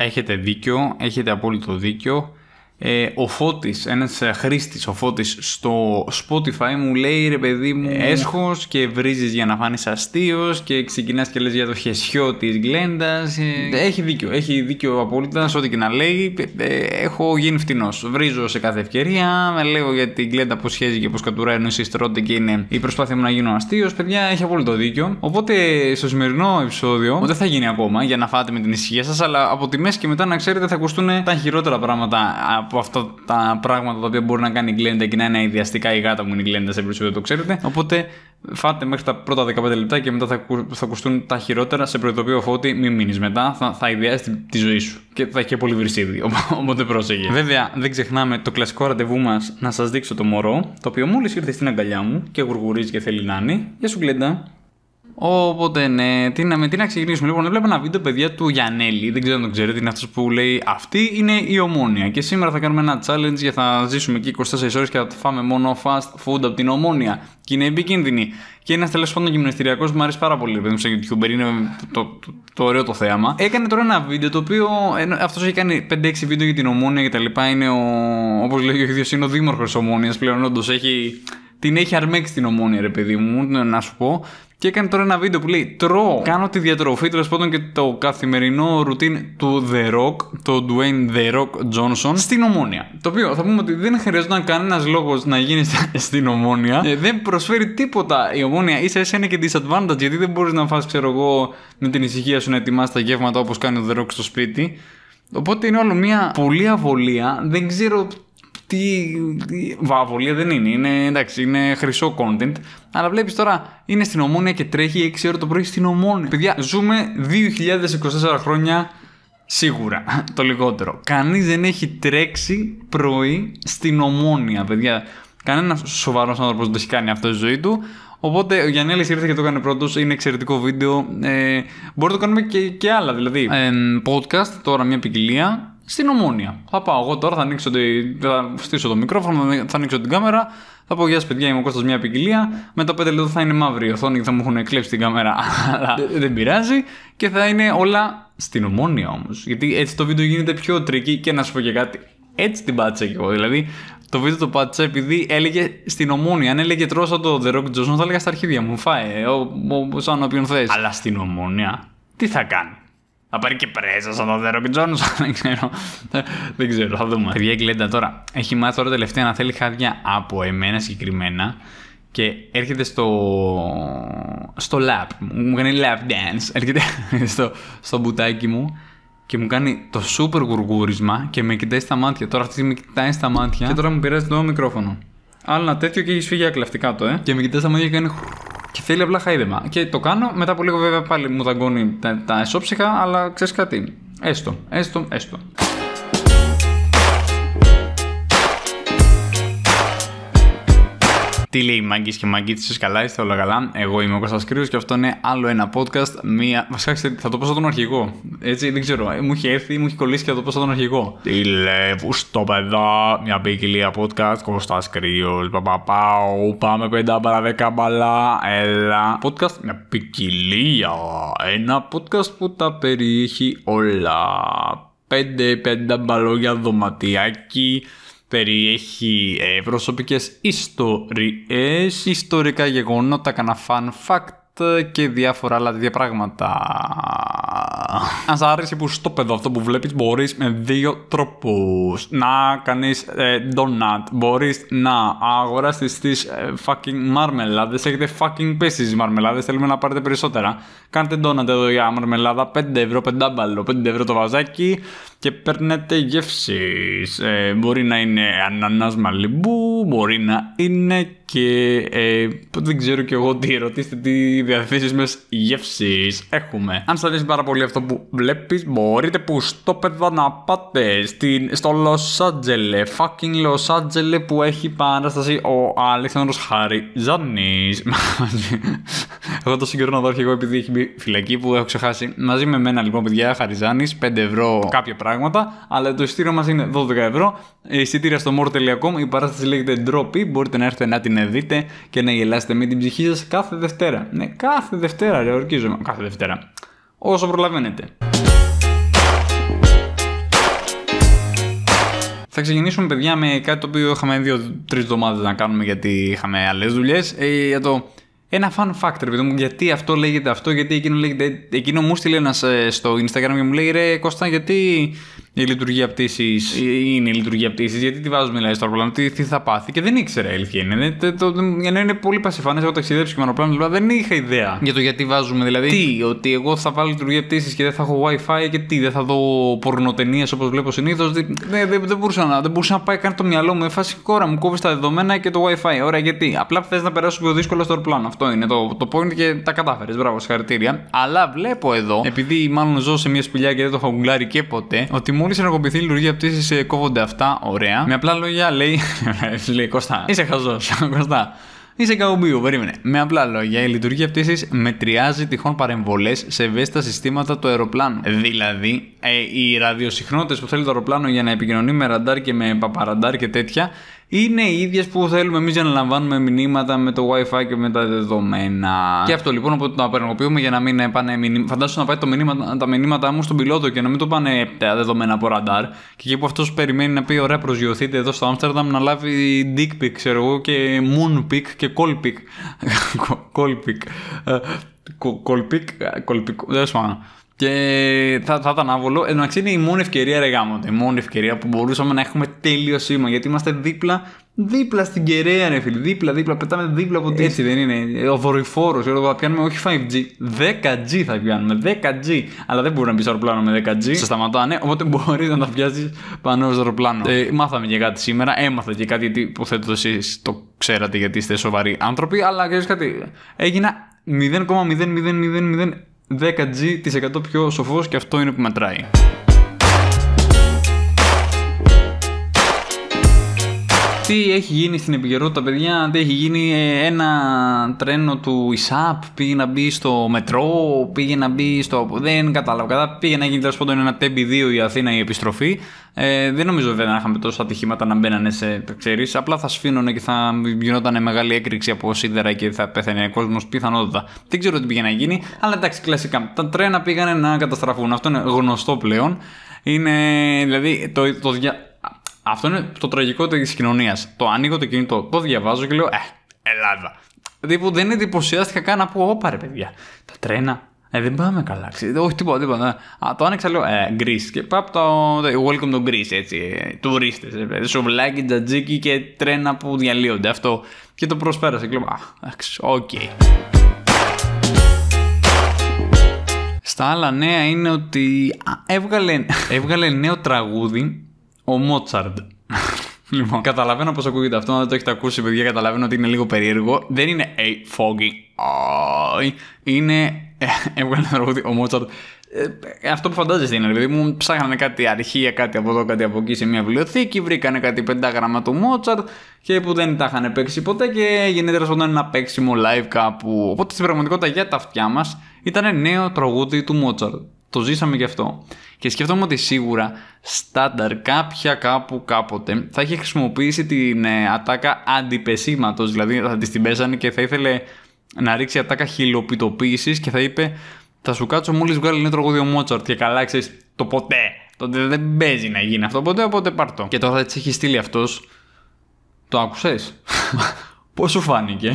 Έχετε δίκιο, έχετε απόλυτο δίκιο ε, ο Φώτης, ένας ε, χρήστης ο Φώτης στο Spotify μου λέει ρε παιδί μου ε. έσχος και βρίζεις για να φάνεις αστείος και ξεκινάς και λες για το χεσιό της Γκλέντας ε, ναι. έχει δίκιο, έχει δίκιο απόλυτα σε ό,τι και να λέει έχω γίνει φτηνός, βρίζω σε κάθε ευκαιρία με λέω για την Γκλέντα που σχέζει και πως κατουράει ενώ εσείς και είναι η προσπάθεια μου να γίνω αστείος, παιδιά έχει απόλυτο δίκιο οπότε στο σημερινό επεισόδιο δεν θα γίνει ακόμα για να φάτε με την ησυχία σας, αλλά από μέση και μετά να ξέρετε θα ακουστούν τα χειρότερα πράγματα από αυτά τα πράγματα τα οποία μπορεί να κάνει η γκλέντα και να είναι ιδιαστικά η γάτα μου είναι η γκλέντα σε δεν το ξέρετε. Οπότε φάτε μέχρι τα πρώτα 15 λεπτά και μετά θα, θα ακουστούν τα χειρότερα. Σε προειδοποιώ φώτη, μην μείνεις μετά. Θα, θα ιδιάζει τη, ζωή σου και θα έχει και πολύ βρυσίδι. Οπότε πρόσεγε. Βέβαια, δεν ξεχνάμε το κλασικό ραντεβού μας να σας δείξω το μωρό, το οποίο μόλις ήρθε στην αγκαλιά μου και γουργουρίζει και θέλει να είναι. Γεια σου, γκλέντα. Οπότε ναι, τι να, με τι να ξεκινήσουμε. Λοιπόν, έβλεπα ένα βίντεο παιδιά του Γιανέλη. Δεν ξέρω αν τον ξέρετε, είναι αυτός που λέει Αυτή είναι η ομόνια. Και σήμερα θα κάνουμε ένα challenge για να ζήσουμε εκεί 24 ώρες και θα φάμε μόνο fast food από την ομόνια. Και είναι επικίνδυνη. Και ένας τέλος πάντων γυμναστηριακός μου αρέσει πάρα πολύ. μου, σε YouTuber είναι το, το, ωραίο το θέαμα. Έκανε τώρα ένα βίντεο το οποίο. Αυτός έχει κάνει 5-6 βίντεο για την ομόνια κτλ. Είναι ο. Όπως λέει ο ίδιος, είναι ο δήμορφο ομόνιας πλέον. Όντως έχει την έχει αρμέξει την ομόνια, ρε παιδί μου, να σου πω. Και έκανε τώρα ένα βίντεο που λέει Τρώω. Κάνω τη διατροφή τέλος πάντων και το καθημερινό ρουτίν του The Rock, το Dwayne The Rock Johnson, στην ομόνια. Το οποίο θα πούμε ότι δεν χρειαζόταν κανένας λόγος να γίνει στην ομόνια. Ε, δεν προσφέρει τίποτα η ομόνια. σα ίσα είναι και disadvantage γιατί δεν μπορείς να φας, ξέρω εγώ, με την ησυχία σου να ετοιμάσει τα γεύματα όπως κάνει ο The Rock στο σπίτι. Οπότε είναι όλο μια πολύ αβολία. Δεν ξέρω τι, βαβολία δεν είναι. Είναι, εντάξει, είναι χρυσό content. Αλλά βλέπεις τώρα είναι στην ομόνια και τρέχει 6 ώρα το πρωί στην ομόνια. Παιδιά, ζούμε 2024 χρόνια Σίγουρα, το λιγότερο. Κανείς δεν έχει τρέξει πρωί στην ομόνια, παιδιά. Κανένας σοβαρός άνθρωπος δεν το έχει κάνει αυτό στη ζωή του. Οπότε ο Γιάννη ήρθε και το έκανε πρώτος. Είναι εξαιρετικό βίντεο. Ε, μπορεί να το κάνουμε και, και άλλα. Δηλαδή, ε, podcast, τώρα μια ποικιλία στην ομόνια. Θα πάω εγώ τώρα, θα, ανοίξω θα στήσω το μικρόφωνο, θα ανοίξω την κάμερα, θα πω Γεια σας, παιδιά, είμαι ο Κώστας, μια με Μετά 5 λεπτά θα είναι μαύρη η οθόνη και θα μου έχουν εκλέψει την κάμερα, αλλά ναι. δεν πειράζει. Και θα είναι όλα στην ομόνια όμως. Γιατί έτσι το βίντεο γίνεται πιο τρίκι και να σου πω και κάτι. Έτσι την πάτησα κι εγώ. Δηλαδή, το βίντεο το πάτησα επειδή έλεγε στην ομόνια. Αν έλεγε τρώσα το The Rock Johnson, θα έλεγα στα αρχίδια μου. Φάε, ο, ο, ο, θες. Αλλά στην ομόνια, τι θα κάνει. Θα πάρει και πρέσα σαν τον Δέροκ Τζόνσον. Δεν ξέρω. Δεν ξέρω, θα δούμε. Παιδιά, η τώρα έχει μάθει τώρα τελευταία να θέλει χάδια από εμένα συγκεκριμένα και έρχεται στο. στο lap. Μου κάνει lap dance. Έρχεται στο, στο μπουτάκι μου και μου κάνει το super γουργούρισμα και με κοιτάει στα μάτια. Τώρα αυτή με κοιτάει στα μάτια και τώρα μου πειράζει το μικρόφωνο. Άλλο ένα τέτοιο και έχει φύγει ακλαυτικά το, ε. Και με κοιτάει στα μάτια και κάνει. Και θέλει απλά χαίδεμα. Και το κάνω. Μετά από λίγο, βέβαια, πάλι μου δαγκώνει τα, τα εσόψυχα, αλλά ξέρεις κάτι. Έστω, έστω, έστω. Τι λέει μαγκή και μάγκε, καλά, είστε όλα καλά. Εγώ είμαι ο Κώστας Κρύος και αυτό είναι άλλο ένα podcast. Μία... Βασικά, θα το πω σαν αρχηγό. Έτσι, δεν ξέρω. Μου είχε έρθει, μου είχε κολλήσει και θα το πω στον αρχηγό. Τι λέει, στο παιδά, μια ποικιλία podcast, Κώστας Κρύος, παπαπάω, πάμε πέντε παρά δέκα μπαλά, έλα. Podcast, μια ποικιλία. Ένα podcast που τα περιέχει Πέντε πέντε μπαλόγια δωματιάκι περιέχει ε, προσωπικές ιστορίες, ιστορικά γεγονότα, κανένα fun fact και διάφορα άλλα τέτοια πράγματα. Αν σ' αρέσει που στο παιδό αυτό που βλέπεις μπορείς με δύο τρόπους να κάνεις ε, donut, μπορείς να αγοράσεις τις ε, fucking μαρμελάδες, έχετε fucking πέσει μαρμελάδες, θέλουμε να πάρετε περισσότερα. Κάντε donut εδώ για μαρμελάδα, 5 ευρώ, 5 ευρώ το βαζάκι, και παίρνετε γεύσεις. Ε, μπορεί να είναι ανανά μαλλιμπού, μπορεί να είναι και ε, δεν ξέρω κι εγώ τι ρωτήστε, τι μας γεύσεις έχουμε. Αν σας αρέσει πάρα πολύ αυτό που βλέπεις. μπορείτε που στο παιδά να πάτε στην, στο Los Angeles, fucking Los που έχει παράσταση ο Αλέξανδρος Χαριζάνης. εγώ το συγκρίνω εδώ εγώ επειδή έχει μπει φυλακή που έχω ξεχάσει. Μαζί με μένα λοιπόν παιδιά Χαριζάνης, 5 ευρώ κάποια πράγματα πράγματα, αλλά το εισιτήριο μας είναι 12 ευρώ. Η εισιτήρια στο more.com, η παράσταση λέγεται ντροπή. E. Μπορείτε να έρθετε να την δείτε και να γελάσετε με την ψυχή σας κάθε Δευτέρα. Ναι, κάθε Δευτέρα, ρε, ορκίζομαι. Κάθε Δευτέρα. Όσο προλαβαίνετε. Θα ξεκινήσουμε, παιδιά, με κάτι το οποίο είχαμε δύο-τρει εβδομάδες να κάνουμε γιατί είχαμε άλλες δουλειές. Ε, για το ένα fun factor, παιδί γιατί αυτό λέγεται αυτό, γιατί εκείνο λέγεται. Εκείνο μου στείλε ένας ε, στο Instagram και μου λέει ρε Κώστα, γιατί η λειτουργία πτήσης είναι η λειτουργία πτήσης. Γιατί τη βάζουμε λέει, στο αεροπλάνο, τι, τι θα πάθει. Και δεν ήξερε αλήθεια είναι. Ενώ είναι πολύ πασιφανές, εγώ ταξιδέψει και με αεροπλάνο, δηλαδή, δεν είχα ιδέα για το γιατί βάζουμε. Δηλαδή, τι, ότι εγώ θα βάλω λειτουργία πτήσης και δεν θα έχω WiFi και τι, δεν θα δω πορνοτενίες όπως βλέπω συνήθως. Δεν, δεν, δεν, μπορούσα να, δεν να πάει καν το μυαλό μου. Εφάση κόρα μου κόβεις τα δεδομένα και το WiFi. Ωραία, γιατί. Απλά θες να περάσω πιο δύσκολα στο αεροπλάνο. Αυτό είναι το, το point και τα κατάφερες. Μπράβο, συγχαρητήρια. Αλλά βλέπω εδώ, επειδή μάλλον ζω σε μια σπηλιά και δεν το έχω γκλάρει και ποτέ, ότι μόλις ενεργοποιηθεί η λειτουργία πτήσης, ε, κόβονται αυτά. Ωραία. Με απλά λόγια λέει. λέει Κώστα, είσαι χαζός. Κώστα. Είσαι καουμπίου, περίμενε. Με απλά λόγια, η λειτουργία πτήσης μετριάζει τυχόν παρεμβολές σε ευαίσθητα συστήματα του αεροπλάνου. Δηλαδή, ε, οι ραδιοσυχνότητε που θέλει το αεροπλάνο για να επικοινωνεί με ραντάρ και με παπαραντάρ και τέτοια είναι οι ίδιες που θέλουμε εμείς για να λαμβάνουμε μηνύματα με το WiFi και με τα δεδομένα. Και αυτό λοιπόν, από το απενεργοποιούμε για να μην ε, πάνε μηνύματα. Φαντάσου να πάει το τα μηνύματά μου στον πιλότο και να μην το πάνε ε, τα δεδομένα από ραντάρ. Και εκεί που αυτός περιμένει να πει: Ωραία, προσγειωθείτε εδώ στο Άμστερνταμ να λάβει dick ξέρω εγώ, και moon pic και call pic. Κολπικ, κολπικ, ε, δεν και θα, θα ήταν άβολο. Εν είναι η μόνη ευκαιρία, ρε γάμο, η μόνη ευκαιρία που μπορούσαμε να έχουμε τέλειο σήμα. Γιατί είμαστε δίπλα, δίπλα στην κεραία, ρε φίλε. Δίπλα, δίπλα, πετάμε δίπλα από την. Έτσι δεν είναι. Ο δορυφόρος, θα πιάνουμε όχι 5G, 10G θα πιάνουμε. 10G. Αλλά δεν μπορεί να μπεις στο αεροπλάνο με 10G. Σε σταματάνε, οπότε μπορείς να τα πιάσεις πάνω στο αεροπλάνο. Ε, μάθαμε και κάτι σήμερα, έμαθα και κάτι γιατί υποθέτω εσείς το ξέρατε γιατί είστε σοβαροί άνθρωποι. Αλλά ξέρεις κάτι, έγινα 10G% πιο σοφός και αυτό είναι που μετράει. Τι έχει γίνει στην επικαιρότητα, παιδιά. Τι έχει γίνει ε, ένα τρένο του ΙΣΑΠ. Πήγε να μπει στο μετρό, πήγε να μπει στο. Δεν κατάλαβα κατά. Πήγε να γίνει τέλος πάντων ένα τέμπι 2 η Αθήνα η επιστροφή. Ε, δεν νομίζω βέβαια να είχαμε τόσα ατυχήματα να μπαίνανε σε. ξέρεις. απλά θα σφήνωνε και θα γινόταν μεγάλη έκρηξη από σίδερα και θα πέθανε ο κόσμος πιθανότητα. Δεν ξέρω τι πήγε να γίνει, αλλά εντάξει, κλασικά. Τα τρένα πήγανε να καταστραφούν. Αυτό είναι γνωστό πλέον. Είναι, δηλαδή, το, το, αυτό είναι το τραγικό της κοινωνίας. Το ανοίγω το κινητό, το διαβάζω και λέω Ε, Ελλάδα. Δηλαδή που δεν εντυπωσιάστηκα καν να πω Όπα ρε παιδιά, τα τρένα. Ε, δεν πάμε καλά. Όχι τίποτα, τίποτα. Α, το άνοιξα λέω ε, Greece. Και πάω από το Welcome to Greece, έτσι. Ε, Τουρίστες. Σοβλάκι, τζατζίκι και τρένα που διαλύονται. Αυτό. Και το προσπέρασα και λέω Α, εντάξει, οκ. Στα άλλα νέα είναι ότι έβγαλε, έβγαλε νέο τραγούδι ο Μότσαρντ. Λοιπόν, καταλαβαίνω πώ ακούγεται αυτό. Αν δεν το έχετε ακούσει, παιδιά, καταλαβαίνω ότι είναι λίγο περίεργο. Δεν είναι A Foggy. Είναι. Έβγαλε ένα ρογούδι ο Μότσαρντ. Ε, αυτό που φαντάζεστε είναι, δηλαδή μου ψάχνανε κάτι αρχεία, κάτι από εδώ, κάτι από εκεί σε μια βιβλιοθήκη. Βρήκανε κάτι πεντάγραμμα του Μότσαρντ και που δεν τα είχαν παίξει ποτέ και γίνεται τέλο ένα παίξιμο live κάπου. Οπότε στην πραγματικότητα για τα αυτιά μας ήταν νέο τραγούδι του Μότσαρτ το ζήσαμε και αυτό. Και σκέφτομαι ότι σίγουρα στάνταρ κάποια κάπου κάποτε θα είχε χρησιμοποιήσει την ε, ατάκα αντιπεσήματο, δηλαδή θα της την πέσανε και θα ήθελε να ρίξει ατάκα χιλοπιτοποίησης και θα είπε θα σου κάτσω μόλις βγάλει ένα τραγούδι Μότσαρτ και καλά ξέρεις το ποτέ. Τότε δεν παίζει να γίνει αυτό ποτέ, οπότε πάρτο. Και τώρα έτσι έχει στείλει αυτός. Το άκουσες. Πώς σου φάνηκε.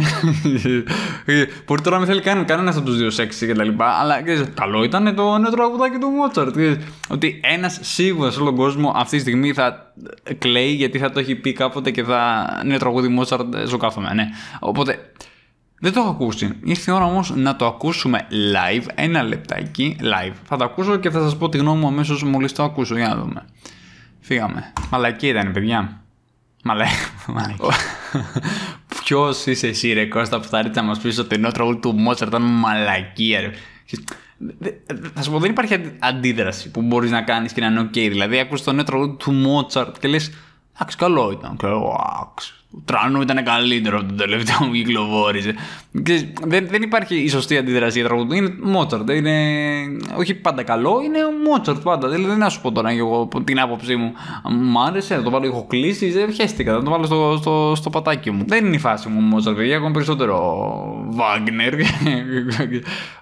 Μπορεί τώρα να μην θέλει καν κανένας από τους δύο σεξι και τα λοιπά, αλλά ξέρεις, καλό ήταν το νέο τραγουδάκι του Μότσαρτ. Ότι ένας σίγουρα σε όλο τον κόσμο αυτή τη στιγμή θα ε, κλαίει γιατί θα το έχει πει κάποτε και θα είναι τραγούδι Μότσαρτ ε, στο κάθομαι. Ναι. Οπότε δεν το έχω ακούσει. Ήρθε η ώρα όμως να το ακούσουμε live, ένα λεπτάκι live. Θα το ακούσω και θα σας πω τη γνώμη μου αμέσως μόλις το ακούσω. Για να δούμε. Φύγαμε. Μαλακή ήταν, παιδιά. Μαλακή. Ποιος είσαι εσύ, ρε Κώστα, που θα έρθει να μας πεις ότι ενώ τραγούδι του Μότσαρτ, ήταν μαλακία, Θα σου πω, δεν υπάρχει αντίδραση που μπορείς να κάνεις και να είναι οκ. Δηλαδή, ακούς το νέο τραγούδι του Μότσαρτ και λες, Αξ, καλό ήταν. Και, Τράνο ήταν καλύτερο από τον τελευταίο που κυκλοφόρησε. Δεν, δεν υπάρχει η σωστή αντίδραση για τραγούδι. Είναι Μότσαρτ. Είναι... Όχι πάντα καλό, είναι Mozart πάντα. δεν να σου πω τώρα εγώ την άποψή μου. Μ' άρεσε, να το βάλω, έχω κλείσει. Δεν να το βάλω στο, στο, στο πατάκι μου. Δεν είναι η φάση μου Mozart, παιδιά. Ακόμα περισσότερο Βάγκνερ.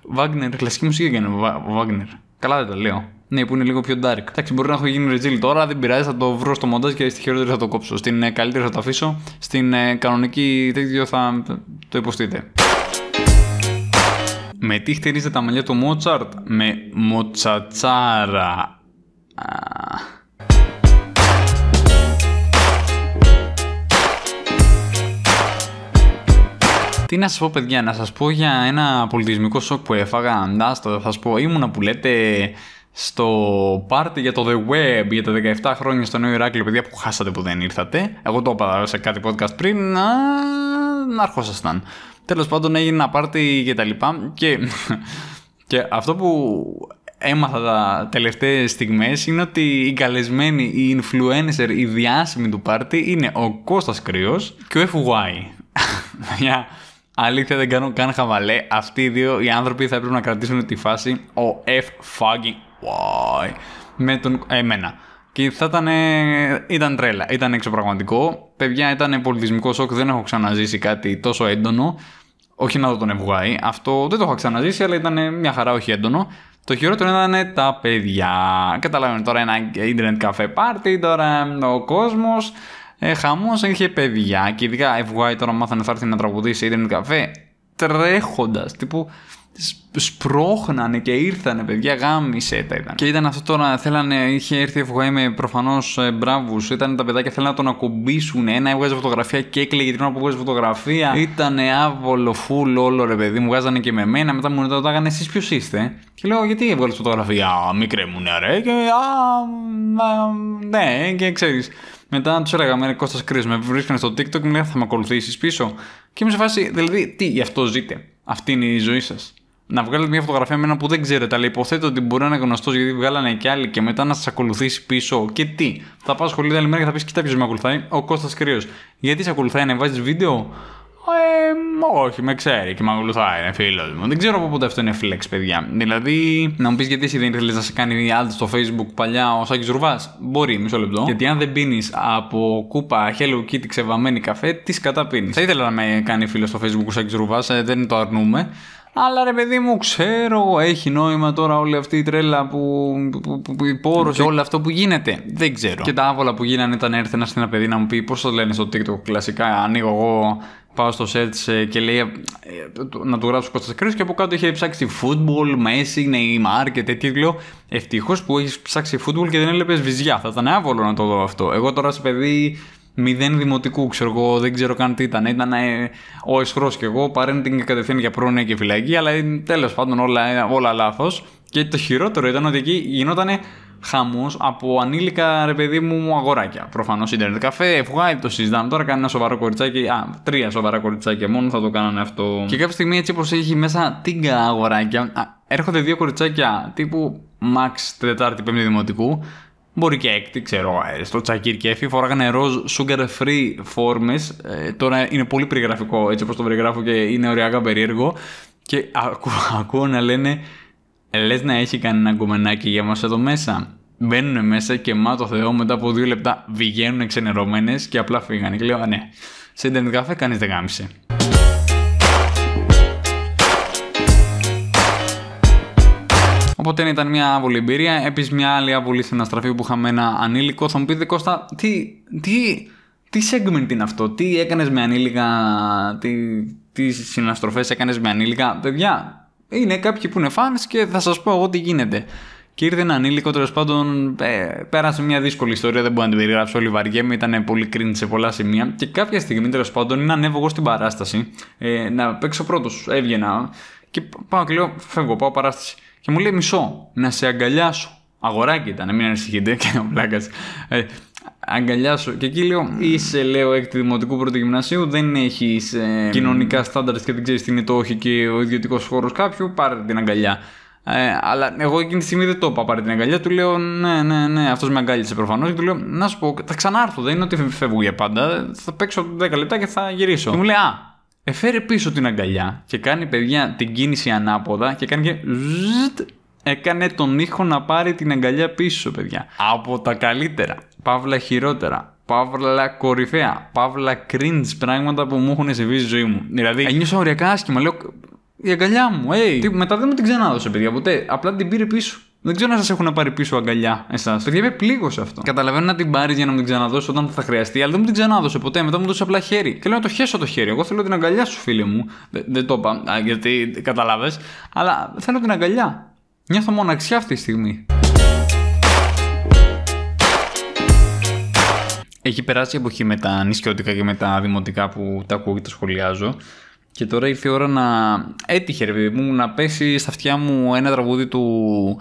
Βάγκνερ, κλασική μουσική έκανε Βάγκνερ. Καλά δεν τα λέω. Ναι, που είναι λίγο πιο dark. Εντάξει, μπορεί να έχω γίνει ρετζίλ τώρα, δεν πειράζει, θα το βρω στο μοντάζ και στη χειρότερη θα το κόψω. Στην ε, καλύτερη θα το αφήσω. Στην ε, κανονική τέτοιο θα το υποστείτε. Με τι χτερίζεται τα μαλλιά του Μότσαρτ, με μοτσατσάρα. Τι να σας πω, παιδιά, να σας πω για ένα πολιτισμικό σοκ που έφαγα. Να θα σας πω, ήμουνα που λέτε στο πάρτι για το The Web για τα 17 χρόνια στο Νέο Ηράκλειο, παιδιά που χάσατε που δεν ήρθατε. Εγώ το είπα σε κάτι podcast πριν, να, να αρχόσασταν. Τέλος πάντων έγινε ένα πάρτι και τα λοιπά και, και αυτό που έμαθα τα τελευταίες στιγμές είναι ότι οι καλεσμένοι, οι influencer, οι διάσημοι του πάρτι είναι ο Κώστας κρυο και ο FY. Μια Αλήθεια δεν κάνω καν χαβαλέ. Αυτοί οι δύο οι άνθρωποι θα έπρεπε να κρατήσουν τη φάση. Ο F fucking why. Με τον εμένα. Και θα ήταν, ε, ήταν τρέλα, ήταν εξωπραγματικό. Παιδιά, ήταν πολιτισμικό σοκ, δεν έχω ξαναζήσει κάτι τόσο έντονο. Όχι να δω τον ευγουάη. Αυτό δεν το έχω ξαναζήσει, αλλά ήταν ε, μια χαρά, όχι έντονο. Το χειρότερο ήταν τα παιδιά. Καταλαβαίνω τώρα ένα internet cafe party, τώρα ο κόσμος. Ε, Χαμός είχε παιδιά και ειδικά FY τώρα μάθανε θα έρθει να τραγουδήσει ή καφέ. Τρέχοντας, τύπου σπρώχνανε και ήρθανε παιδιά γάμισε τα ήταν και ήταν αυτό τώρα θέλανε, είχε έρθει FY με προφανώς ε, ήταν τα παιδάκια θέλανε να τον ακουμπήσουν ένα έβγαζε φωτογραφία και έκλαιγε την ώρα που έβγαζε φωτογραφία ήτανε άβολο φουλ όλο ρε παιδί μου βγάζανε και με μένα μετά μου ρωτάγανε εσείς ποιος είστε και λέω γιατί έβγαλες φωτογραφία μικρέ μου ναι και α, α ναι και ξέρεις. Μετά τους έλεγα: με Κώστα Κρύ, με βρίσκανε στο TikTok, μου λέγανε Θα με ακολουθήσεις πίσω. Και είμαι σε φάση, δηλαδή, τι, γι' αυτό ζείτε. Αυτή είναι η ζωή σας. Να βγάλετε μια φωτογραφία με ένα που δεν ξέρετε, αλλά υποθέτω ότι μπορεί να είναι γνωστός γιατί βγάλανε κι άλλοι και μετά να σας ακολουθήσει πίσω. Και τι, θα πάω σχολείο άλλη μέρα και θα πεις: Κοιτάξτε, με ακολουθάει, ο Κώστας Κρύος. Γιατί σε ακολουθάει, ανεβάζει βίντεο, ε, όχι, με ξέρει και με ακολουθάει, είναι φίλος μου. Δεν ξέρω από πότε αυτό είναι flex, παιδιά. Δηλαδή, να μου πεις γιατί εσύ δεν ήθελες να σε κάνει ad στο facebook παλιά ο Σάκης Ρουβάς. Μπορεί, μισό λεπτό. Γιατί αν δεν πίνεις από κούπα Hello Kitty ξεβαμένη καφέ, τις καταπίνεις. Θα ήθελα να με κάνει φίλος στο facebook ο Σάκης Ρουβάς, ε, δεν το αρνούμε. Αλλά ρε παιδί μου, ξέρω, έχει νόημα τώρα όλη αυτή η τρέλα που, που, που, που υπόρρωσε, και... όλο αυτό που γίνεται. Δεν ξέρω. Και τα άβολα που γίνανε ήταν έρθει ένας, ένα παιδί να μου πει πώς το λένε στο TikTok κλασικά. Ανοίγω εγώ πάω στο search ε, και λέει ε, να του γράψω Κώστας και από κάτω είχε ψάξει football, Messi, Neymar και τέτοιο. Λέω, ευτυχώς που έχεις ψάξει football και δεν έλεπες βυζιά. Θα ήταν άβολο να το δω αυτό. Εγώ τώρα σε παιδί μηδέν δημοτικού, ξέρω εγώ, δεν ξέρω καν τι ήταν. Ήταν ε, ο εχθρό και εγώ, παρένθεν την κατευθύνη για πρόνοια και φυλακή, αλλά ε, τέλος πάντων όλα, όλα λάθος. Και το χειρότερο ήταν ότι εκεί γινόταν χαμός από ανήλικα ρε παιδί μου αγοράκια. Προφανώς Ιντερνετ καφέ, Φουγάει το συζητάμε τώρα, κάνει ένα σοβαρό κοριτσάκι. Α, τρία σοβαρά κοριτσάκια μόνο θα το κάνανε αυτό. Και κάποια στιγμή έτσι όπω έχει μέσα τίγκα αγοράκια, α, έρχονται δύο κοριτσάκια τύπου Max Τετάρτη Πέμπτη Δημοτικού. Μπορεί και έκτη, ξέρω, ε, στο τσακίρ και έφη φοράγανε ροζ sugar free φόρμες τώρα είναι πολύ περιγραφικό έτσι όπως το περιγράφω και είναι ωριακά περίεργο. Και ακούω να λένε ε, Λες να έχει κανένα κομμενάκι για μας εδώ μέσα. Μπαίνουν μέσα και μα το Θεό μετά από δύο λεπτά βγαίνουν ξενερωμένες και απλά φύγανε. Και λέω, Α, ναι, σε Ιντερνετ καφέ κανείς δεν γάμισε. Οπότε ήταν μια άβολη εμπειρία. Επίση, μια άλλη άβολη στεναστραφή που είχαμε ένα ανήλικο. Θα μου πείτε, Κώστα, τι, τι, τι segment είναι αυτό, τι έκανες με ανήλικα, τι, τι συναστροφές έκανες με ανήλικα. Παιδιά, είναι κάποιοι που είναι fans και θα σας πω εγώ τι γίνεται. Και ήρθε ένα ανήλικο τέλος πάντων. Ε, πέρασε μια δύσκολη ιστορία, δεν μπορώ να την περιγράψω όλη βαριέμαι. Ήταν πολύ κρίνη σε πολλά σημεία. Και κάποια στιγμή τέλος πάντων είναι ανέβω εγώ στην παράσταση. Ε, να παίξω πρώτος. Έβγαινα. Και πάω και λέω: Φεύγω, πάω παράσταση. Και μου λέει: Μισό, να σε αγκαλιάσω. Αγοράκι ήταν, μην ανησυχείτε. Και ο πλάκας. Ε, αγκαλιάσω. Και εκεί λέω, είσαι λέω έκτη δημοτικού πρώτου γυμνασίου, δεν έχει ε, κοινωνικά στάνταρτ και δεν ξέρεις τι είναι το όχι και ο ιδιωτικός χώρος κάποιου, πάρε την αγκαλιά. Ε, αλλά εγώ εκείνη τη στιγμή δεν το είπα. Πάρε την αγκαλιά, του λέω Ναι, ναι, ναι. Αυτός με αγκάλισε προφανώς. Και του λέω Να σου πω, θα ξανάρθω. Δεν είναι ότι φεύγω για πάντα. Θα παίξω 10 λεπτά και θα γυρίσω. Και μου λέει Α, εφέρε πίσω την αγκαλιά και κάνει παιδιά την κίνηση ανάποδα και κάνει και έκανε τον ήχο να πάρει την αγκαλιά πίσω παιδιά από τα καλύτερα παύλα χειρότερα, παύλα κορυφαία, παύλα cringe πράγματα που μου έχουν συμβεί στη ζωή μου. Δηλαδή, ένιωσα ωριακά άσχημα. Λέω, η αγκαλιά μου, hey. μετά δεν μου την ξανά παιδιά, ποτέ. Απλά την πήρε πίσω. Δεν ξέρω αν σας έχουν πάρει πίσω αγκαλιά εσάς. Παιδιά, με σε αυτό. Καταλαβαίνω να την πάρεις για να μου την ξαναδώσω όταν θα χρειαστεί, αλλά δεν μου την ξανάδωσε ποτέ. Μετά μου δώσε απλά χέρι. Και λέω να το χέσω το χέρι. Εγώ θέλω την αγκαλιά σου, φίλε μου. Δεν, δεν το είπα, γιατί καταλάβες. Αλλά θέλω την αγκαλιά. Νιώθω μοναξιά αυτή τη στιγμή. Έχει περάσει η εποχή με τα νησιώτικα και με τα δημοτικά που τα ακούω και τα σχολιάζω. Και τώρα ήρθε η ώρα να έτυχε ρε μου να πέσει στα αυτιά μου ένα τραγούδι του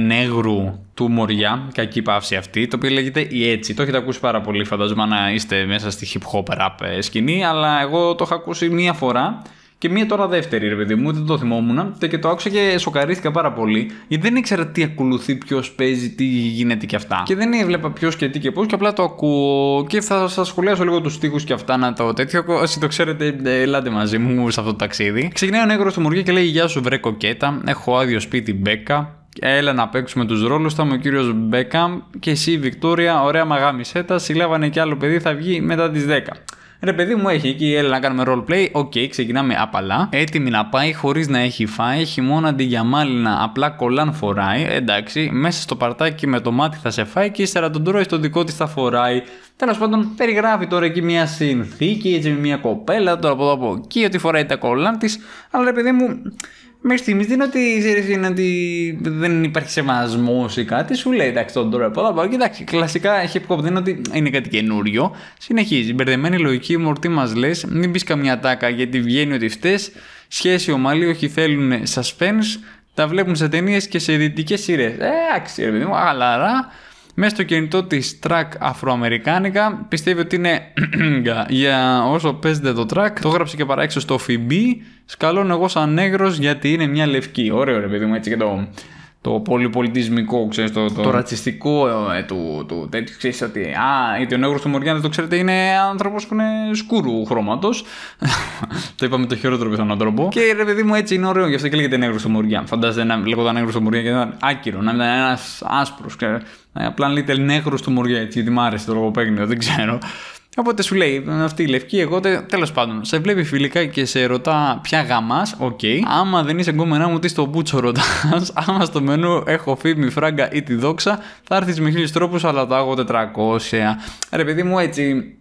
νέγρου του Μωριά, κακή παύση αυτή, το οποίο λέγεται η έτσι. Το έχετε ακούσει πάρα πολύ, φαντάζομαι να είστε μέσα στη hip hop rap σκηνή, αλλά εγώ το είχα ακούσει μία φορά και μία τώρα δεύτερη, ρε παιδί μου, δεν το θυμόμουν. Και το άκουσα και σοκαρίστηκα πάρα πολύ. Γιατί δεν ήξερα τι ακολουθεί, ποιος παίζει, τι γίνεται και αυτά. Και δεν έβλεπα ποιος και τι και πώς. Και απλά το ακούω. Και θα σας σχολιάσω λίγο τους στίχους και αυτά να το τέτοιο. Όσοι το ξέρετε, ε, ελάτε μαζί μου σε αυτό το ταξίδι. Ξεκινάει ο νέγρος του Μουργέ και λέει: Γεια σου, βρε κοκέτα. Έχω άδειο σπίτι μπέκα. Έλα να παίξουμε τους ρόλους. Θα είμαι ο κύριος Μπέκαμ και εσύ, Βικτόρια, ωραία μαγάμισέτα. Συλλάβανε κι άλλο παιδί, θα βγει μετά τις 10. Ρε παιδί μου, έχει εκεί, έλα να κάνουμε roleplay Οκ, okay, ξεκινάμε απαλά. Έτοιμη να πάει χωρίς να έχει φάει. μόνο αντί για μάλινα, απλά κολάν φοράει. Εντάξει, μέσα στο παρτάκι με το μάτι θα σε φάει και ύστερα τον τρώει στο δικό της θα φοράει. Τέλος πάντων, περιγράφει τώρα εκεί μια συνθήκη, έτσι μια κοπέλα, τώρα από εδώ από εκεί, ότι φοράει τα κολάν της. Αλλά ρε παιδί μου, Μέχρι στιγμής δεν είναι ότι, είναι ότι δεν υπάρχει σεβασμός ή κάτι. Σου λέει εντάξει, τον τώρα από εδώ πάω. κλασικά έχει hip δεν είναι ότι είναι κάτι καινούριο. Συνεχίζει. Μπερδεμένη λογική, μορτή μας λες, μην μπει καμιά τάκα γιατί βγαίνει ότι φτε. Σχέση ομαλή, όχι θέλουν suspense. Τα βλέπουν σε ταινίες και σε δυτικές σειρές. Ε, ρε παιδί μου, αλλά μέσα στο κινητό της track αφροαμερικάνικα. Πιστεύει ότι είναι για όσο παίζεται το track. Το γράψε και παρά έξω στο Φιμπί. Σκαλώνω εγώ σαν νέγρος γιατί είναι μια λευκή. Ωραίο ρε παιδί μου έτσι και το το πολυπολιτισμικό, ξέρεις, το, το... το ρατσιστικό ε, ε, του, του τέτοιου, ξέρεις ότι α, γιατί ο νεύρος του Μωριάν δεν το ξέρετε είναι άνθρωπος που είναι σκούρου χρώματος το είπαμε το χειρότερο πιθανό τρόπο και ρε παιδί μου έτσι είναι ωραίο, γι' αυτό και λέγεται νεύρος του Μωριάν φαντάζεσαι να λέγονταν νεύρος του Μωριάν και ήταν άκυρο, να ήταν ένας άσπρος, ξέρεις. Ε, απλά λέτε νεύρος του Μωριάν έτσι γιατί μ' άρεσε το λόγο δεν ξέρω Οπότε σου λέει αυτή η λευκή, εγώ τέλος πάντων. Σε βλέπει φιλικά και σε ρωτά ποια γαμάς, οκ. Okay. Άμα δεν είσαι γκόμενά μου, τι στο μπούτσο ρωτάς. Άμα στο μενού έχω φίμη, φράγκα ή τη δόξα, θα έρθεις με χίλιους τρόπους, αλλά τα έχω 400. Ρε παιδί μου, έτσι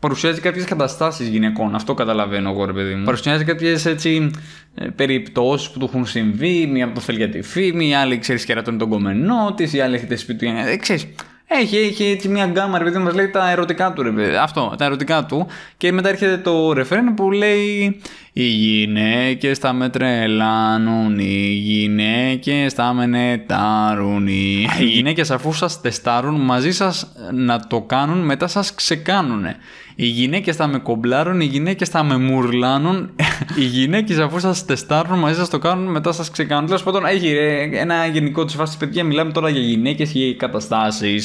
παρουσιάζει κάποιες καταστάσεις γυναικών. Αυτό καταλαβαίνω εγώ, ρε παιδί μου. Παρουσιάζει κάποιες έτσι ε, περιπτώσεις που του έχουν συμβεί. Μία από το θέλει για τη φήμη, η άλλη ξέρεις κερατώνει τον κομμενό της, η άλλη έχει σπίτι του. Έχει, έχει έτσι μια γκάμα, ρε παιδί μας λέει τα ερωτικά του, ρε παιδί. Αυτό, τα ερωτικά του. Και μετά έρχεται το ρεφρέν που λέει Οι γυναίκες τα με τρελάνουν, οι γυναίκες τα με νετάρουν. Οι γυναίκες αφού σας τεστάρουν, μαζί σας να το κάνουν, μετά σας ξεκάνουνε. Οι γυναίκες θα με κομπλάρουν, οι γυναίκες θα με μουρλάνουν, οι γυναίκες, αφού σας τεστάρουν μαζί σας το κάνουν, μετά σας ξεκάνουν. Τέλος πάντων, έχει ε, ένα γενικό της φάσης παιδιά. Μιλάμε τώρα για γυναίκες και καταστάσεις.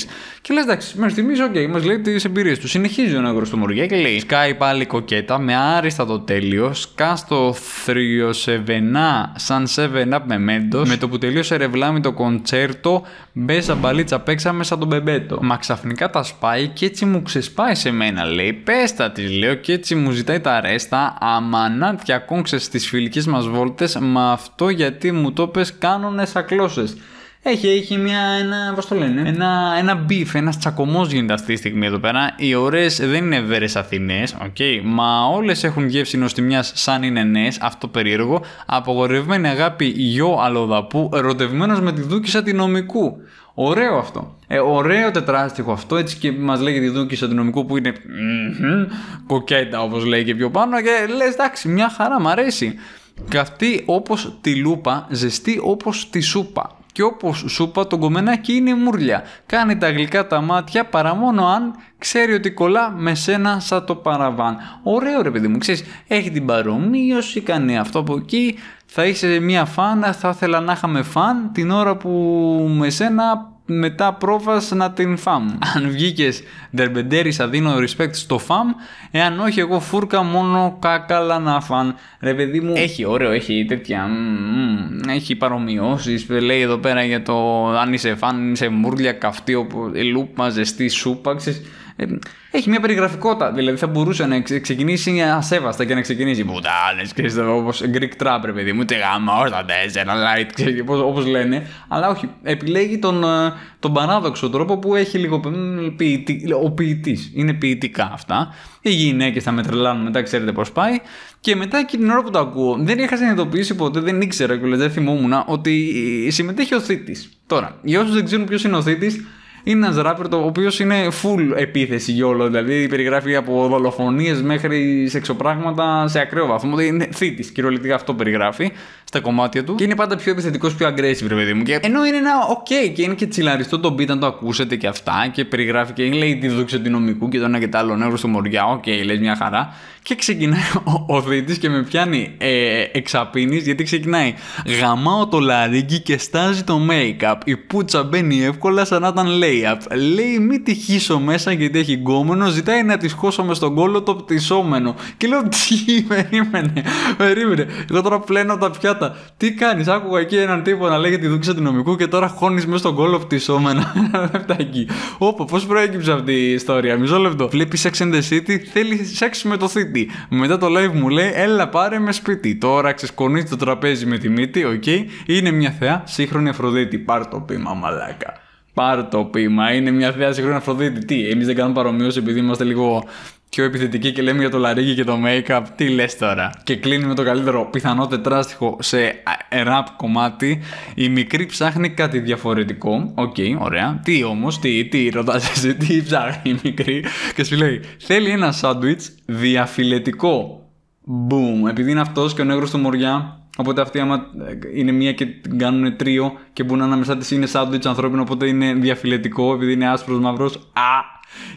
Και λες, εντάξει, μέχρι στιγμή, οκ, okay, μας λέει τις εμπειρίες τους. Συνεχίζει ο νεύρο του Μουριέ και λέει: Σκάει πάλι κοκέτα με άριστα το τέλειο. Σκά στο θρύο σεβενά, σαν σεβενά με μέντος. Με το που τελείωσε ρευλάμι το κοντσέρτο, μπε μπαλίτσα παίξαμε σαν τον μπεμπέτο. Μα ξαφνικά τα σπάει και έτσι μου ξεσπάει σε μένα, λέει. Πέστα της, λέω, και έτσι μου ζητάει τα ρέστα. Αμανάτ και ακόμα τις φιλικές μας βόλτες μα αυτό γιατί μου το πες κάνουνες σακλώσε. Έχει, έχει μια, ένα, πώς το λένε, ένα, ένα beef, ένας τσακωμός γίνεται αυτή τη στιγμή εδώ πέρα. Οι ωραίες δεν είναι βέρες Αθηνέ, okay, μα όλες έχουν γεύση νοστιμιάς σαν είναι νέες, αυτό περίεργο. Απογορευμένη αγάπη γιο αλλοδαπού, ερωτευμένος με τη δούκησα την νομικού. Ωραίο αυτό. Ε, ωραίο τετράστιχο αυτό, έτσι και μας λέει και τη Δούκη αστυνομικού που είναι mm-hmm, κοκέτα, όπως λέει και πιο πάνω, και λες εντάξει, μια χαρά, μ' αρέσει. Καυτή όπως τη λούπα, ζεστή όπως τη σούπα. Και όπως σούπα, το κομμενάκι είναι μουρλιά. Κάνει τα γλυκά τα μάτια παρά μόνο αν ξέρει ότι κολλά με σένα σαν το παραβάν. Ωραίο ρε παιδί μου, ξέρεις, έχει την παρομοίωση, κάνει αυτό από εκεί θα είσαι μια φαν, θα ήθελα να είχαμε φαν την ώρα που με σένα μετά πρόβας να την φαμ. Αν βγήκες ντερμπεντέρη, θα δίνω respect στο φαμ. Εάν όχι, εγώ φούρκα μόνο κάκαλα να φαν. Ρε παιδί μου. Έχει ωραίο, έχει τέτοια. έχει παρομοιώσεις. Λέει εδώ πέρα για το αν είσαι φαν, είσαι μουρλια, καυτή, όπου λούπα, ζεστή σούπα. Ε, έχει μια περιγραφικότητα. Δηλαδή θα μπορούσε να ξεκινήσει ασέβαστα και να ξεκινήσει. Μπουτάνε, ξέρει, όπω Greek Trap, παιδί μου, τι γάμο, τα τέσσερα, light, ξέρει, όπως λένε. Αλλά όχι, επιλέγει τον, ε, τον παράδοξο τρόπο που έχει λίγο ποιητή, ο ποιητής. Είναι ποιητικά αυτά. Οι γυναίκες θα με τρελάνουν μετά, ξέρετε πώς πάει. Και μετά και την ώρα που το ακούω, δεν είχα συνειδητοποιήσει ποτέ, δεν ήξερα και δεν θυμόμουν ότι ε, συμμετέχει ο θήτης. Τώρα, για όσους δεν ξέρουν ποιος είναι ο θήτης, είναι ένας ράπερ το οποίος είναι full επίθεση για όλο. Δηλαδή περιγράφει από δολοφονίες μέχρι σεξοπράγματα σε ακραίο βαθμό. Δηλαδή είναι θήτης, κυριολεκτικά αυτό περιγράφει στα κομμάτια του. Και είναι πάντα πιο επιθετικός, πιο aggressive, ρε παιδί μου. ενώ είναι ένα ok και είναι και τσιλαριστό τον beat, να το ακούσετε και αυτά. Και περιγράφει και λέει τη δόξα του νομικού και το ένα και το άλλο νεύρο στο μοριά, Οκ, okay, λες μια χαρά. Και ξεκινάει ο, ο και με πιάνει ε, εξαπίνη, γιατί ξεκινάει. Γαμάω το λαρίγκι και στάζει το make-up. Η πούτσα μπαίνει εύκολα σαν να ήταν lay-up. Λέει μη τη μέσα γιατί έχει γκόμενο, ζητάει να τη χώσω με στον κόλο το πτυσσόμενο. Και λέω τι, περίμενε, περίμενε. Εγώ τώρα πλένω τα πιάτα. Τι κάνεις, άκουγα εκεί έναν τύπο να λέγεται δούξα του νομικού και τώρα χώνεις μέσα στον κόλο πτυσσόμενα. Λεπτάκι. Όπω προέκυψε αυτή η ιστορία, μισό λεπτό. Βλέπεις Sex City, θέλεις σεξ με το θήτη. Μετά το live μου λέει, έλα πάρε με σπίτι. Τώρα ξεσκονίζει το τραπέζι με τη μύτη, οκ. Είναι μια θεά, σύγχρονη Αφροδίτη. Πάρ το πείμα, μαλάκα. Πάρ το πείμα. Είναι μια θεά σύγχρονη Αφροδίτη. Τι, εμείς δεν κάνουμε παρομοίωση επειδή είμαστε λίγο πιο επιθετική και λέμε για το λαρίκι και το make-up, τι λες τώρα. Και κλείνει με το καλύτερο πιθανό τετράστιχο σε rap κομμάτι. Η μικρή ψάχνει κάτι διαφορετικό. Οκ, okay, ωραία. Τι όμως, τι, τι, ρωτάς τι ψάχνει η μικρή. Και σου λέει, θέλει ένα σάντουιτ διαφιλετικό. Μπούμ, Επειδή είναι αυτός και ο νεύρο του Μωριά, Οπότε αυτοί άμα ε, είναι μία και κάνουν τρίο και μπουν ανάμεσά της είναι σάντουιτ ανθρώπινο, οπότε είναι διαφιλετικό, επειδή είναι άσπρος μαύρος. Α!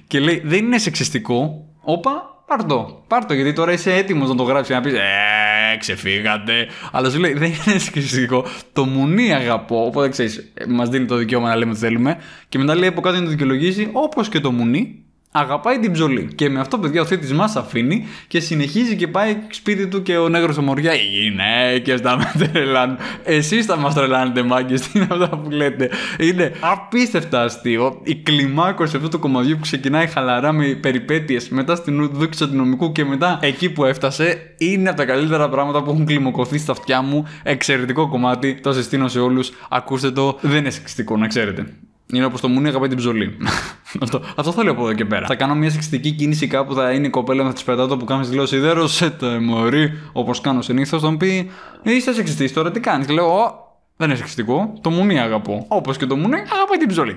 Και λέει, δεν είναι σεξιστικό, όπα, πάρ το. Πάρ το, γιατί τώρα είσαι έτοιμος να το γράψεις να πεις Ε, ξεφύγατε. Αλλά σου λέει δεν είναι συγκριστικό. Το μουνί αγαπώ. Οπότε ξέρεις, ε, μας δίνει το δικαίωμα να λέμε ότι θέλουμε. Και μετά λέει από κάτω να το δικαιολογήσει όπως και το μουνί αγαπάει την ψωλή. Και με αυτό, παιδιά, ο θήτης μας αφήνει και συνεχίζει και πάει σπίτι του και ο νεύρο στο μωριά. Οι γυναίκες τα με τρελάνε, Εσείς θα μας τρελάνετε, μάγκε. Τι είναι αυτά που λέτε. Είναι απίστευτα αστείο. Η κλιμάκωση αυτού του κομματιού που ξεκινάει χαλαρά με περιπέτειες μετά στην δόξη του αστυνομικού και μετά εκεί που έφτασε είναι από τα καλύτερα πράγματα που έχουν κλιμοκωθεί στα αυτιά μου. Εξαιρετικό κομμάτι. Το συστήνω σε όλους. Ακούστε το. Δεν είναι σεξιστικό, να ξέρετε. Είναι όπως το μουνί αγαπάει την ψωλή. αυτό, αυτό θα λέω από εδώ και πέρα. Θα κάνω μια σεξιστική κίνηση κάπου, θα είναι η κοπέλα με τη το που κάνει λέω σιδέρο, σε μωρή, όπως κάνω συνήθως. Θα μου πει, είσαι σεξιστής τώρα, τι κάνεις. Λέω, λέω, δεν είναι σεξιστικό, το μουνί αγαπώ. Όπως και το μουνί αγαπάει την ψωλή.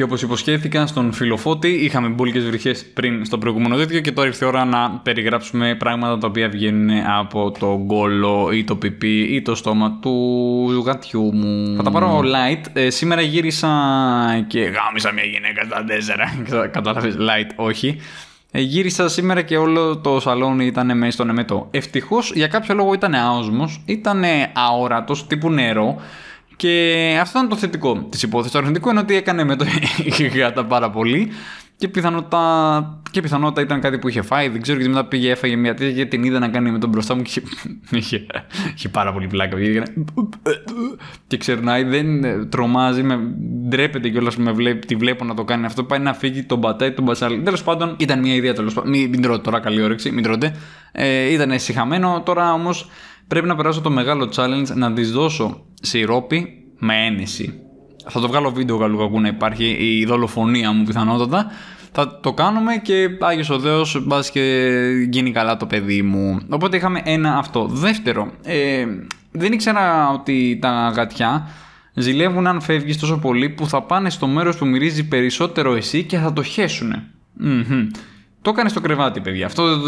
Και όπως υποσχέθηκα στον Φιλοφώτη, είχαμε μπουλικές βρυχές πριν στο προηγούμενο δίκτυο, και τώρα ήρθε η ώρα να περιγράψουμε πράγματα τα οποία βγαίνουν από το γκόλο ή το πιπί ή το στόμα του γατιού μου. Θα τα πάρω light. Ε, σήμερα γύρισα και γάμισα μια γυναίκα στα τέσσερα. Κατάλαβες, light, όχι. Ε, γύρισα σήμερα και όλο το σαλόνι ήταν μέσα στον εμετό. Ευτυχώς για κάποιο λόγο ήταν άοσμο, ήταν αόρατος τύπου νερό. Και αυτό ήταν το θετικό της υπόθεσης. Το αρνητικό είναι ότι έκανε με το γάτα πάρα πολύ και πιθανότητα, και πιθανότητα ήταν κάτι που είχε φάει. Δεν ξέρω γιατί μετά πήγε, έφαγε μια τέτοια και την είδα να κάνει με τον μπροστά μου και είχε, είχε πάρα πολύ πλάκα. Και ξερνάει, δεν ε, τρομάζει, με, ντρέπεται κιόλας που με τη βλέπω να το κάνει αυτό. Πάει να φύγει, τον πατάει, τον μπασάλι. Τέλος πάντων, ήταν μια ιδέα τέλος πάντων. Μην, τρώτε τώρα, καλή όρεξη, μην τρώτε. Ε, ήταν συχαμένο, τώρα όμως πρέπει να περάσω το μεγάλο challenge να της δώσω σιρόπι με ένεση. Θα το βγάλω βίντεο κακού να υπάρχει η δολοφονία μου πιθανότατα. Θα το κάνουμε και Άγιος ο Θεός μπά και γίνει καλά το παιδί μου. Οπότε είχαμε ένα αυτό. Δεύτερο, ε, δεν ήξερα ότι τα γατιά ζηλεύουν αν φεύγεις τόσο πολύ που θα πάνε στο μέρος που μυρίζει περισσότερο εσύ και θα το χεσουνε Το έκανε στο κρεβάτι, παιδιά. Αυτό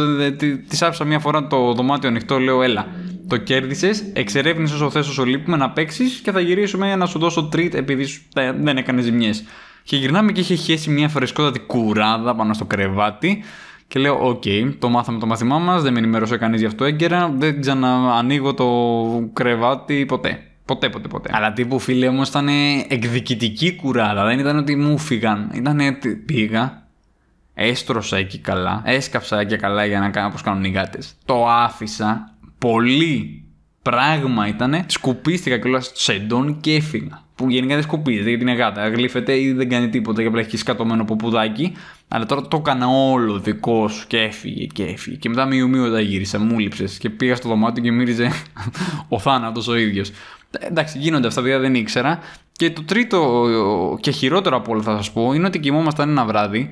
τη άφησα μια φορά το δωμάτιο ανοιχτό. Λέω, έλα, το κέρδισες, εξερεύνησες όσο θε όσο λείπουμε να παίξεις και θα γυρίσουμε να σου δώσω τρίτ επειδή ε, δεν έκανε ζημιές. Και γυρνάμε και είχε χέσει μια φρεσκότατη κουράδα πάνω στο κρεβάτι. Και λέω: Οκ, το μάθαμε το μάθημά μας, δεν με ενημέρωσε κανείς γι' αυτό έγκαιρα. Δεν ξαναανοίγω το κρεβάτι ποτέ. Ποτέ, ποτέ, ποτέ. Αλλά τύπου φίλε μου ήταν εκδικητική κουράδα. Δεν ήταν ότι μου φύγαν. Ήταν πήγα, έστρωσα εκεί καλά, έσκαψα και καλά για να κάνω όπω κάνουν οι γάτες. Το άφησα, πολύ πράγμα ήταν. Σκουπίστηκα κιόλας σε ντόν και έφυγα. Που γενικά δεν σκουπίζεται γιατί είναι γάτα. Γλύφεται ή δεν κάνει τίποτα και απλά έχει σκατωμένο ποπουδάκι. Αλλά τώρα το έκανα όλο δικό σου και έφυγε και έφυγε. Και μετά με μειου τα γύρισα, μου λείψες. Και πήγα στο δωμάτιο και μύριζε ο θάνατος ο ίδιος. Ε, εντάξει, γίνονται αυτά, παιδιά δεν ήξερα. Και το τρίτο και χειρότερο από όλα θα σας πω είναι ότι κοιμόμασταν ένα βράδυ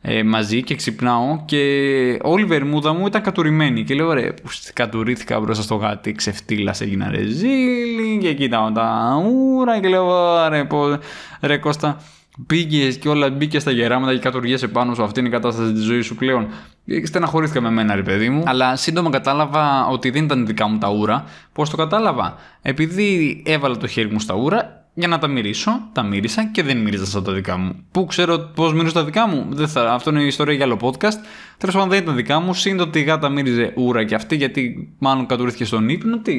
ε, μαζί και ξυπνάω και όλη η βερμούδα μου ήταν κατουρημένη και λέω ρε κατουρήθηκα μπροστά στο γάτι ξεφτύλασε, έγινα ρε και κοίταω τα ούρα και λέω ρε, πω, ρε Κώστα πήγες και όλα μπήκες στα γεράματα και κατουργέσαι πάνω σου. Αυτή είναι η κατάσταση της ζωής σου πλέον. Ε, στεναχωρήθηκα με μένα, ρε παιδί μου. Αλλά σύντομα κατάλαβα ότι δεν ήταν δικά μου τα ούρα. Πώς το κατάλαβα, Επειδή έβαλα το χέρι μου στα ούρα, για να τα μυρίσω. Τα μύρισα και δεν μύριζα σαν τα δικά μου. Πού ξέρω πώς μύριζα τα δικά μου. Δεν θα... Αυτό είναι η ιστορία για άλλο podcast. Τέλος πάντων δεν ήταν δικά μου. Σύντομα η γάτα μύριζε ούρα και αυτή γιατί μάλλον κατουρίθηκε στον ύπνο της.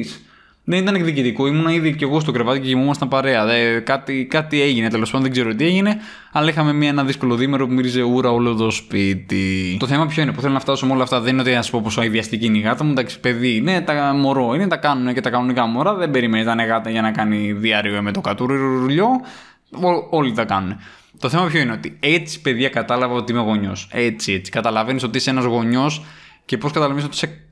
Δεν ναι, ήταν εκδικητικό. Ήμουν ήδη και εγώ στο κρεβάτι και γυμόμασταν παρέα. Δε, κάτι, κάτι έγινε, τέλος πάντων δεν ξέρω τι έγινε. Αλλά είχαμε μια, ένα δύσκολο δήμερο που μύριζε ούρα όλο το σπίτι. Το θέμα ποιο είναι, που θέλω να φτάσω με όλα αυτά. Δεν είναι ότι να σου πω πόσο αειδιαστική είναι η γάτα μου. Εντάξει, παιδί ναι τα μωρό είναι, τα κάνουν και τα κανονικά μωρά. Δεν περιμένει να γάτα για να κάνει διάριο με το κατουρουλιό. Όλοι τα κάνουν. Το θέμα ποιο είναι ότι έτσι, παιδιά, κατάλαβα ότι είμαι γονιός. Έτσι, έτσι. Καταλαβαίνεις ότι είσαι ένας γονιός και πώς καταλαβαίνεις ότι είσαι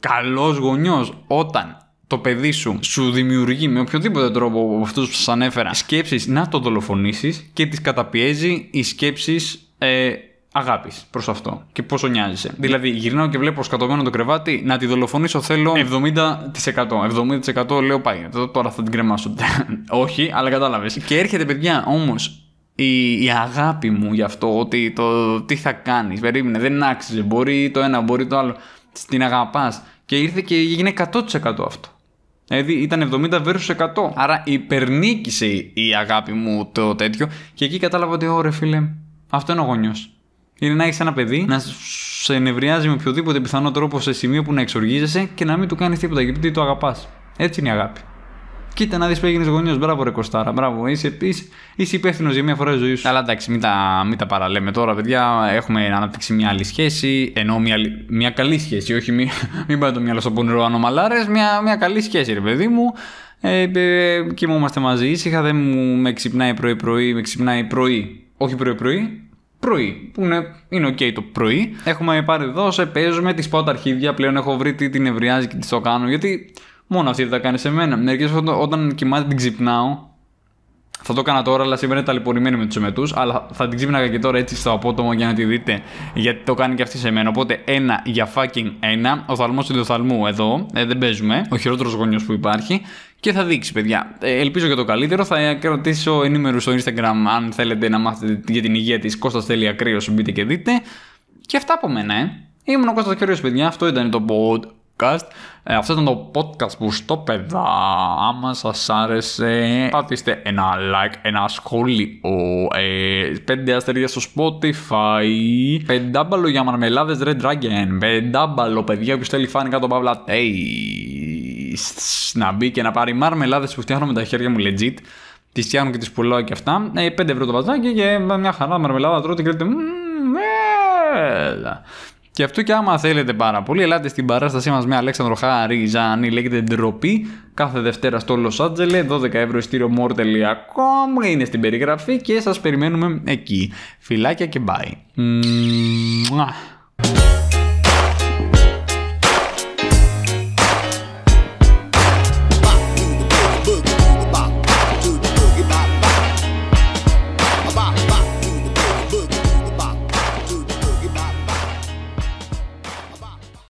καλός γονιός όταν το παιδί σου σου δημιουργεί με οποιοδήποτε τρόπο από αυτούς που σας ανέφερα σκέψεις να το δολοφονήσεις και τις καταπιέζει οι σκέψεις ε, αγάπης προς αυτό και πόσο νοιάζεσαι. Δηλαδή, γυρνάω και βλέπω σκατωμένο το κρεβάτι να τη δολοφονήσω. Θέλω 70%. 70% λέω πάει. Τώρα θα την κρεμάσω. Όχι, αλλά κατάλαβες. Και έρχεται, παιδιά, όμως η, αγάπη μου γι' αυτό, ότι το τι θα κάνεις, περίμενε, δεν άξιζε. Μπορεί το ένα, μπορεί το άλλο. Την αγαπάς. Και ήρθε και έγινε 100% αυτό. Δηλαδή ήταν 70 versus 100. Άρα υπερνίκησε η αγάπη μου το τέτοιο. Και εκεί κατάλαβα ότι, ωραία, φίλε, αυτό είναι ο γονιός. Είναι να έχεις ένα παιδί, να σε ενευριάζει με οποιοδήποτε πιθανό τρόπο σε σημείο που να εξοργίζεσαι και να μην του κάνεις τίποτα γιατί το αγαπάς. Έτσι είναι η αγάπη. Κοίτα να δεις που έγινες γονιός. Μπράβο, ρε Κοστάρα. Μπράβο. Είσαι, είσαι, είσαι υπεύθυνος για μια φορά ζωής σου. Αλλά εντάξει, μην τα, μην τα παραλέμε τώρα, παιδιά. Έχουμε αναπτύξει μια άλλη σχέση. Ενώ μια, μια καλή σχέση. Όχι, μην, μην πάει το μυαλό στο πονηρό ανομαλάρες. Μια, μια καλή σχέση, ρε παιδί μου. Ε, ε, ε, κοιμόμαστε μαζί ήσυχα. Δεν μου με ξυπνάει πρωί-πρωί. Με ξυπνάει πρωί. Όχι πρωί-πρωί. Πρωί, που είναι, είναι ok το πρωί. Έχουμε πάρει σε παίζουμε, τη σπάω τα αρχίδια πλέον. Έχω βρει τι την ευριάζει και τις το κάνω. Γιατί Μόνο αυτή θα τα κάνεις σε μένα. Μερικές φορές όταν κοιμάται την ξυπνάω. Θα το έκανα τώρα, αλλά σήμερα είναι ταλαιπωρημένη με τους εμετούς. Αλλά θα την ξύπναγα και τώρα έτσι στο απότομο για να τη δείτε. Γιατί το κάνει και αυτή σε μένα. Οπότε ένα για fucking ένα. Ο θαλμός του θαλμού εδώ. Ε, δεν παίζουμε. Ο χειρότερος γονιός που υπάρχει. Και θα δείξει, παιδιά. Ε, ελπίζω για το καλύτερο. Θα κρατήσω ενήμερους στο Instagram αν θέλετε να μάθετε για την υγεία της. Κώστας θέλει ακρίω. Μπείτε και δείτε. Και αυτά από μένα, ε. Ήμουν ο Κώστας Κυρίω, παιδιά. Αυτό ήταν το pod podcast. Ε, αυτό ήταν το podcast που στο παιδά. Άμα σας άρεσε, πατήστε ένα like, ένα σχόλιο, ε, πέντε αστερίδια στο Spotify, πεντάμπαλο για μαρμελάδες Red Dragon, πεντάμπαλο παιδιά που στέλνει φάνηκα κάτω παύλα taste, να μπει και να πάρει μαρμελάδες που φτιάχνω με τα χέρια μου legit. Τις φτιάχνω και τις πουλάω και αυτά. Ε, πέντε ευρώ το παζάκι και μια χαρά μαρμελάδα τρώω την κρέτη. Και αυτό και άμα θέλετε πάρα πολύ, ελάτε στην παράστασή μας με Αλέξανδρο Χαριζάνη, λέγεται Ντροπή, κάθε Δευτέρα στο Los Angeles, 12 ευρώ ειστήριο more.com, είναι στην περιγραφή και σας περιμένουμε εκεί. Φιλάκια και bye.